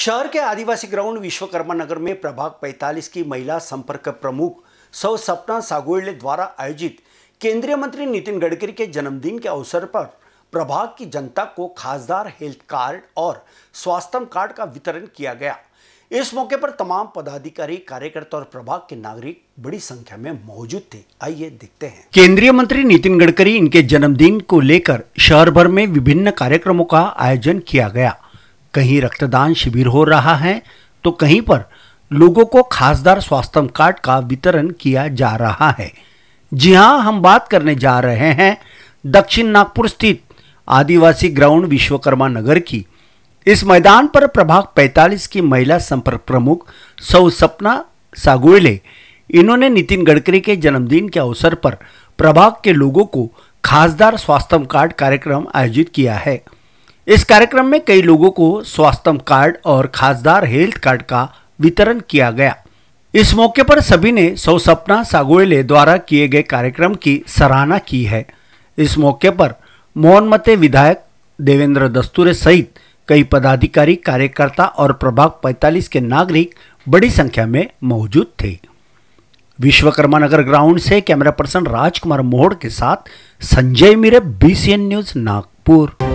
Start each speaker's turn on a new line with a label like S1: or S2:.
S1: शहर के आदिवासी ग्राउंड विश्वकर्मा नगर में प्रभाग 45 की महिला संपर्क प्रमुख सौ सपना सागोले द्वारा आयोजित केंद्रीय मंत्री नितिन गडकरी के जन्मदिन के अवसर पर प्रभाग की जनता को खासदार हेल्थ कार्ड और स्वास्थ्य कार्ड का वितरण किया गया इस मौके पर तमाम पदाधिकारी कार्यकर्ता और प्रभाग के नागरिक बड़ी संख्या में मौजूद थे आइए देखते हैं केंद्रीय मंत्री नितिन गडकरी इनके जन्मदिन को लेकर शहर भर में विभिन्न कार्यक्रमों का आयोजन किया गया कहीं रक्तदान शिविर हो रहा है तो कहीं पर लोगों को खासदार स्वास्थ्य कार्ड का वितरण किया जा रहा है जी हाँ हम बात करने जा रहे हैं दक्षिण नागपुर स्थित आदिवासी ग्राउंड विश्वकर्मा नगर की इस मैदान पर प्रभाग 45 की महिला संपर्क प्रमुख सौ सपना सागोले इन्होंने नितिन गडकरी के जन्मदिन के अवसर पर प्रभाग के लोगों को खासदार स्वास्थ्य कार्ड कार्यक्रम आयोजित किया है इस कार्यक्रम में कई लोगों को स्वास्थ्य कार्ड और खासदार हेल्थ कार्ड का वितरण किया गया इस मौके पर सभी ने सौ सपना सागोले द्वारा किए गए कार्यक्रम की सराहना की है इस मौके पर मोहनमते विधायक देवेंद्र दस्तूरे सहित कई पदाधिकारी कार्यकर्ता और प्रभाग 45 के नागरिक बड़ी संख्या में मौजूद थे विश्वकर्मा नगर ग्राउंड से कैमरा पर्सन राजकुमार मोहड़ के साथ संजय मीरे बीसीएन न्यूज नागपुर